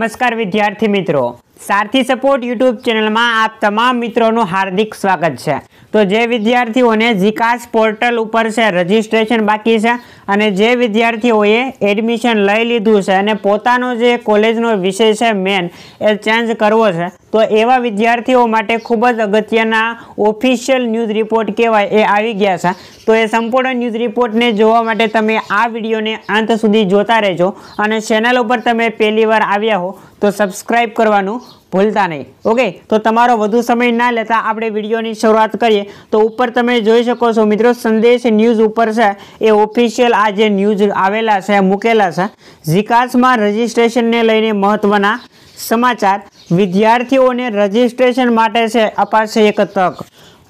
નમસ્કાર વિદ્યાર્થી મિત્રો સારથી સપોર્ટ યુટ્યુબ ચેનલમાં આપ તમામ મિત્રોનું હાર્દિક સ્વાગત છે તો જે વિદ્યાર્થીઓને જીકાસ પોર્ટલ ઉપર છે રજિસ્ટ્રેશન બાકી છે અને જે વિદ્યાર્થીઓએ એડમિશન લઈ લીધું છે અને પોતાનો જે કોલેજનો વિષય છે મેન એ ચેન્જ કરવો છે તો એવા વિદ્યાર્થીઓ માટે ખૂબ જ અગત્યના ઓફિશિયલ ન્યૂઝ રિપોર્ટ કહેવાય એ આવી ગયા છે તો એ સંપૂર્ણ ન્યૂઝ રિપોર્ટને જોવા માટે તમે આ વિડીયોને અંત સુધી જોતા રહેજો અને ચેનલ ઉપર તમે પહેલીવાર આવ્યા હો તો સબસ્ક્રાઈબ કરવાનું ભૂલતા નહીં ઓકે તો તમારો વધુ સમય ના લેતા આપણે વિડીયોની શરૂઆત કરીએ તો ઉપર તમે જોઈ શકો છો મિત્રો સંદેશ ન્યૂઝ ઉપર છે એ ઓફિશિયલ આ જે ન્યૂઝ આવેલા છે મૂકેલા છે વિકાસમાં રજિસ્ટ્રેશનને લઈને મહત્ત્વના સમાચાર વિદ્યાર્થીઓને રજિસ્ટ્રેશન માટે છે અપાશે એક તક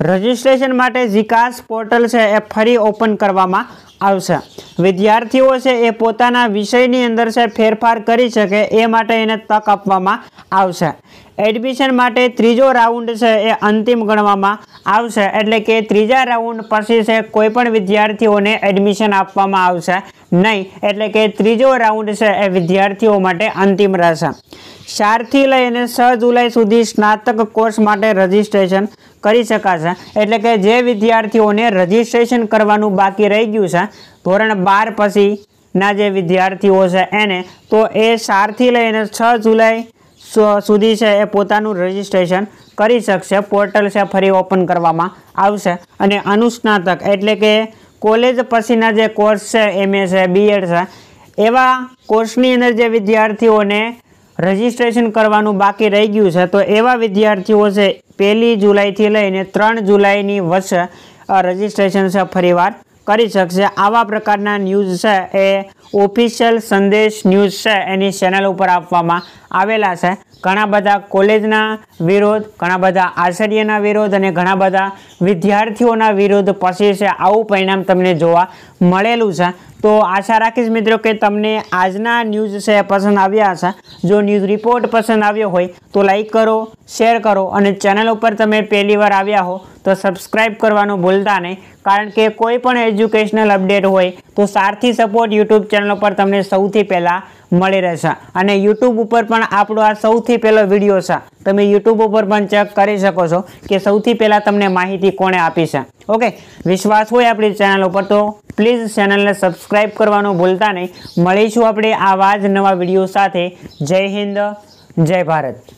રજિસ્ટ્રેશન માટે વિકાસ પોર્ટલ છે એ ફરી ઓપન કરવામાં આવશે વિદ્યાર્થીઓ છે એ પોતાના વિષયની અંદર છે ફેરફાર કરી શકે એ માટે એને તક આપવામાં આવશે એડમિશન માટે ત્રીજો રાઉન્ડ છે એ અંતિમ ગણવામાં આવશે એટલે કે ત્રીજા રાઉન્ડ પછી છે કોઈ પણ વિદ્યાર્થીઓને એડમિશન આપવામાં આવશે નહીં એટલે કે ત્રીજો રાઉન્ડ છે એ વિદ્યાર્થીઓ માટે અંતિમ રહેશે ચારથી લઈને છ જુલાઈ સુધી સ્નાતક કોર્સ માટે રજિસ્ટ્રેશન કરી શકાશે એટલે કે જે વિદ્યાર્થીઓને રજિસ્ટ્રેશન કરવાનું બાકી રહી ગયું છે ધોરણ બાર પછીના જે વિદ્યાર્થીઓ છે એને તો એ ચારથી લઈને છ જુલાઈ સુધી છે એ પોતાનું રજિસ્ટ્રેશન કરી શકશે પોર્ટલ છે ફરી ઓપન કરવામાં આવશે અને અનુસ્નાતક એટલે કે કોલેજ પછીના જે કોર્સ છે એમએ છે બીએડ છે એવા કોર્સની અંદર જે વિદ્યાર્થીઓને રજીસ્ટ્રેશન કરવાનું બાકી રહી ગયું છે તો એવા વિદ્યાર્થીઓ છે પહેલી જુલાઈથી લઈને ત્રણ જુલાઈની વર્ષે રજિસ્ટ્રેશન છે ફરીવાર કરી શકશે આવા પ્રકારના ન્યૂઝ છે એ ઓફિશિયલ સંદેશ ન્યૂઝ છે એની ચેનલ ઉપર આપવામાં આવેલા છે ઘણા બધા કોલેજના વિરોધ ઘણા બધા આચાર્યના વિરોધ અને ઘણા બધા વિદ્યાર્થીઓના વિરોધ પછી છે આવું પરિણામ તમને જોવા મળેલું છે તો આશા રાખીશ મિત્રો કે તમને આજના ન્યૂઝ છે પસંદ આવ્યા હશે જો ન્યૂઝ રિપોર્ટ પસંદ આવ્યો હોય તો લાઈક કરો શેર કરો અને ચેનલ ઉપર તમે પહેલી વાર આવ્યા હો તો સબસ્ક્રાઈબ કરવાનું ભૂલતા નહીં કારણ કે કોઈ પણ એજ્યુકેશનલ અપડેટ હોય તો સારથી સપોર્ટ યુટ્યુબ ચેનલ પર તમને સૌથી પહેલાં મળી રહેશે અને યુટ્યુબ ઉપર પણ આપણો આ સૌથી પહેલો વિડીયો છે તમે યુટ્યુબ ઉપર પણ ચેક કરી શકો છો કે સૌથી પહેલાં તમને માહિતી કોણે આપી છે ઓકે વિશ્વાસ હોય આપણી ચેનલ ઉપર તો પ્લીઝ ચેનલને સબસ્ક્રાઈબ કરવાનું ભૂલતા નહીં મળીશું આપણે આવા જ નવા વિડીયો સાથે જય હિન્દ જય ભારત